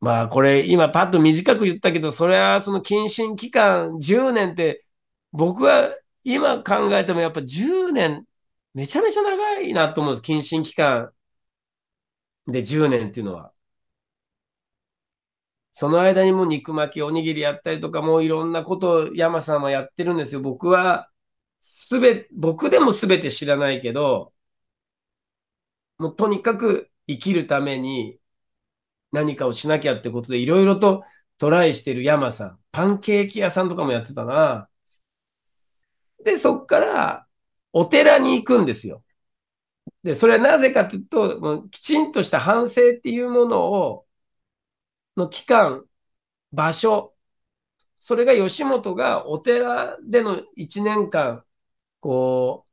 まあこれ今パッと短く言ったけど、それはその謹慎期間10年って、僕は今考えてもやっぱ10年、めちゃめちゃ長いなと思うんです。謹慎期間で10年っていうのは。その間にも肉巻きおにぎりやったりとか、もういろんなことを山さんはやってるんですよ。僕は、すべ、僕でもすべて知らないけど、もうとにかく生きるために何かをしなきゃってことで、いろいろとトライしてる山さん、パンケーキ屋さんとかもやってたな。で、そっから、お寺に行くんですよ。で、それはなぜかというと、もうきちんとした反省っていうものを、の期間、場所、それが吉本がお寺での1年間、こう、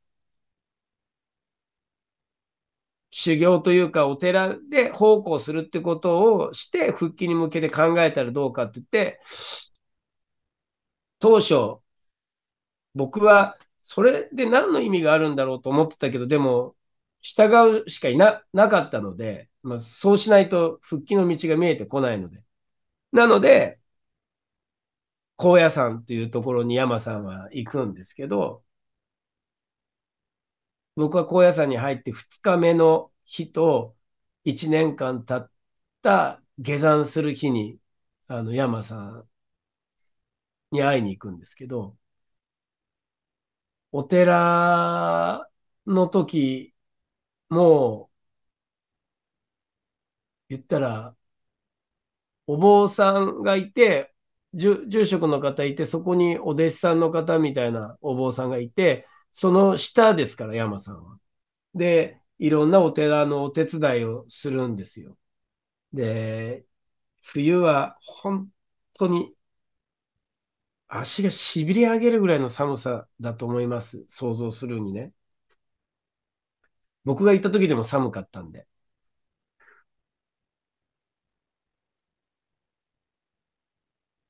修行というかお寺で奉公するってことをして復帰に向けて考えたらどうかって言って、当初、僕はそれで何の意味があるんだろうと思ってたけど、でも従うしかいな、なかったので、まあ、そうしないと復帰の道が見えてこないので。なので、高野山というところに山さんは行くんですけど、僕は高野山に入って2日目の日と1年間経った下山する日に、あの、山さんに会いに行くんですけど、お寺の時、もう、言ったら、お坊さんがいて、住職の方いて、そこにお弟子さんの方みたいなお坊さんがいて、その下ですから、山さんは。で、いろんなお寺のお手伝いをするんですよ。で、冬は本当に足がしびれ上げるぐらいの寒さだと思います。想像するにね。僕が行った時でも寒かったんで。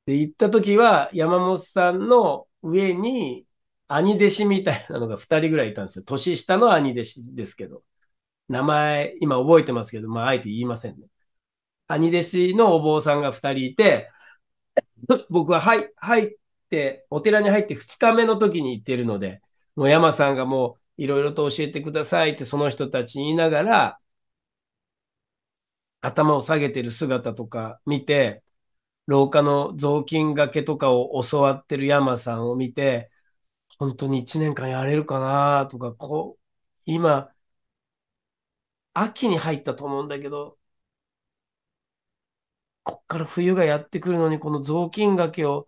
で、行った時は山本さんの上に兄弟子みたいなのが2人ぐらいいたんですよ。年下の兄弟子ですけど。名前、今覚えてますけど、まあ、あえて言いませんね。兄弟子のお坊さんが2人いて、僕は、はい、入って、お寺に入って2日目の時に行ってるので、もう山さんがもう、いろいろと教えてくださいってその人たちに言いながら、頭を下げてる姿とか見て、廊下の雑巾がけとかを教わってる山さんを見て、本当に1年間やれるかなとか、こう、今、秋に入ったと思うんだけど、こっから冬がやってくるのに、この雑巾がけを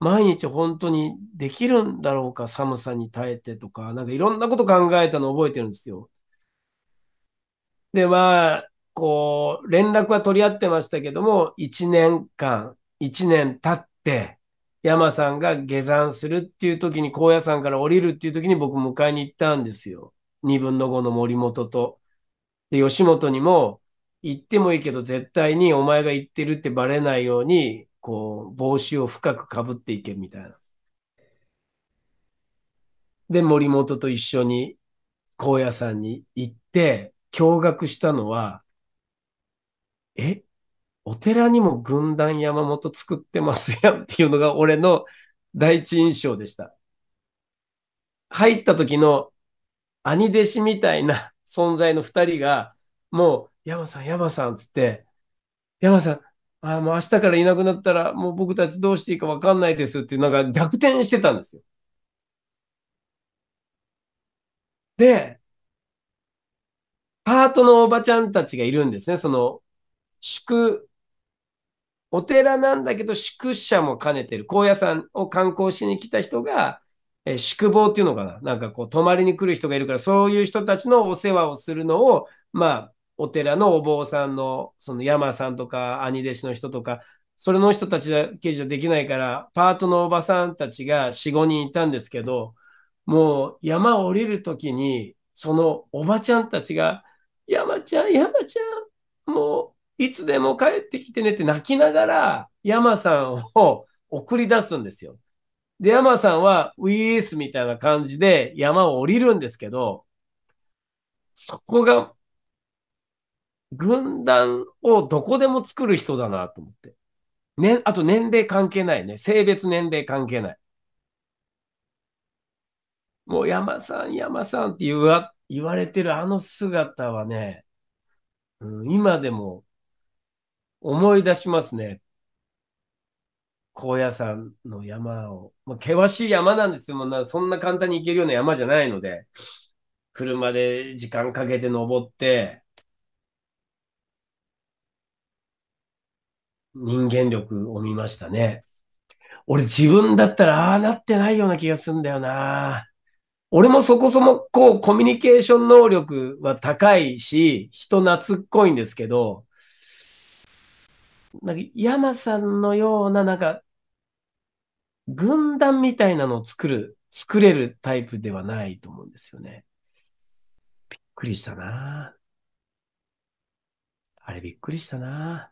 毎日本当にできるんだろうか、寒さに耐えてとか、なんかいろんなこと考えたのを覚えてるんですよ。で、まあ、こう、連絡は取り合ってましたけども、1年間、1年経って、山さんが下山するっていう時に、高野山から降りるっていう時に僕迎えに行ったんですよ。二分の五の森本と。で、吉本にも、行ってもいいけど、絶対にお前が行ってるってバレないように、こう、帽子を深くかぶっていけみたいな。で、森本と一緒に高野山に行って、驚愕したのは、えお寺にも軍団山本作ってますやんっていうのが俺の 第一印象でした。入った時の兄弟子みたいな 存在の二人が、もう、山さん、山さんつって、山さん、あもう明日からいなくなったら、もう僕たちどうしていいかわかんないですってなうのが逆転してたんですよ。で、パートのおばちゃんたちがいるんですね。その、祝お寺なんだけど宿舎も兼ねてる高野山を観光しに来た人が、えー、宿坊っていうのかななんかこう泊まりに来る人がいるからそういう人たちのお世話をするのをまあお寺のお坊さんのその山さんとか兄弟子の人とかそれの人たちだけじゃできないからパートのおばさんたちが45人いたんですけどもう山を降りるときにそのおばちゃんたちが「山ちゃん山ちゃんもういつでも帰ってきてねって泣きながら、山さんを送り出すんですよ。で、山さんは、ウィースみたいな感じで山を降りるんですけど、そこが、軍団をどこでも作る人だなと思って。ね、あと年齢関係ないね。性別年齢関係ない。もう山さん、山さんって言わ言われてるあの姿はね、うん、今でも思い出しますね。高野山の山を。まあ、険しい山なんですよ。なそんな簡単に行けるような山じゃないので。車で時間かけて登って、人間力を見ましたね。俺自分だったらああなってないような気がするんだよな。俺もそこそもこうコミュニケーション能力は高いし、人懐っこいんですけど、なんか山さんのような、なんか、軍団みたいなのを作る、作れるタイプではないと思うんですよね。びっくりしたなあれびっくりしたな